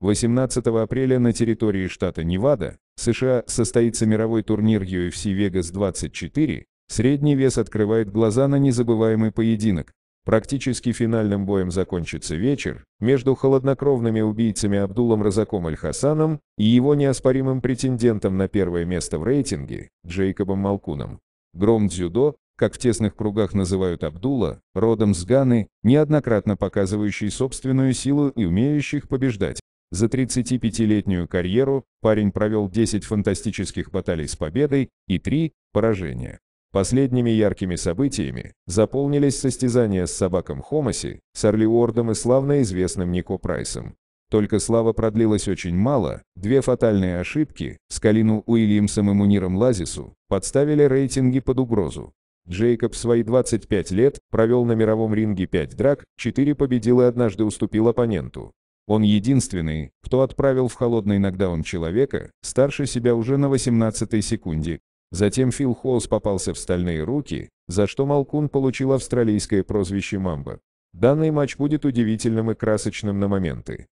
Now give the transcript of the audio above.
18 апреля на территории штата Невада, США, состоится мировой турнир UFC Vegas 24, средний вес открывает глаза на незабываемый поединок. Практически финальным боем закончится вечер между холоднокровными убийцами Абдулом Разаком Аль-Хасаном и его неоспоримым претендентом на первое место в рейтинге Джейкобом Малкуном. Гром дзюдо, как в тесных кругах называют Абдула, родом с Ганы, неоднократно показывающий собственную силу и умеющих побеждать. За 35-летнюю карьеру парень провел 10 фантастических баталий с победой и 3 поражения. Последними яркими событиями заполнились состязания с собаком Хомаси, с Орлиордом и славно известным Нико Прайсом. Только слава продлилась очень мало, две фатальные ошибки с Калину Уильямсом и Муниром Лазису подставили рейтинги под угрозу. Джейкоб свои 25 лет провел на мировом ринге 5 драк, 4 победил и однажды уступил оппоненту. Он единственный, кто отправил в холодный нокдаун человека, старше себя уже на 18-й секунде. Затем Фил Холлс попался в стальные руки, за что Малкун получил австралийское прозвище «Мамба». Данный матч будет удивительным и красочным на моменты.